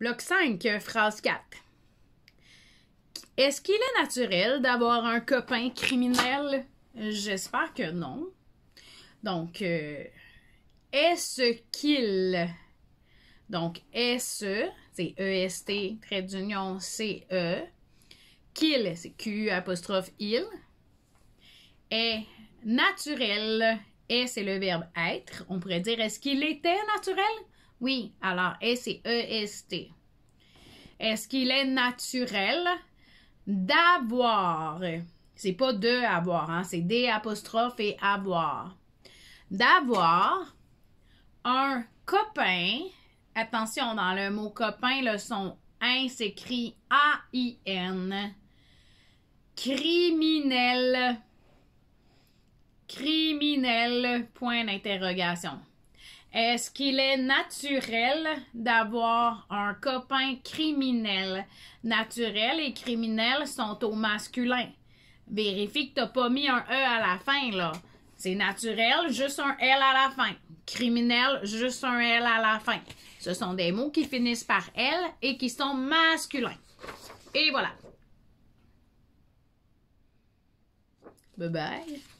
Bloc 5, phrase 4. Est-ce qu'il est naturel d'avoir un copain criminel? J'espère que non. Donc, euh, est-ce qu'il... Donc, est-ce, c'est est ce cest e trait d'union, C-E. Qu'il, c'est Q apostrophe il. Est naturel. Est, c'est le verbe être. On pourrait dire, est-ce qu'il était naturel? Oui, alors S et E-S-T. Est-ce qu'il est naturel d'avoir? C'est pas de avoir, hein? c'est des apostrophe et avoir. D'avoir un copain. Attention, dans le mot copain, le son 1 s'écrit A-I-N. Criminel. Criminel. Point d'interrogation. Est-ce qu'il est naturel d'avoir un copain criminel? Naturel et criminel sont au masculin. Vérifie que t'as pas mis un E à la fin, là. C'est naturel, juste un L à la fin. Criminel, juste un L à la fin. Ce sont des mots qui finissent par L et qui sont masculins. Et voilà. Bye bye.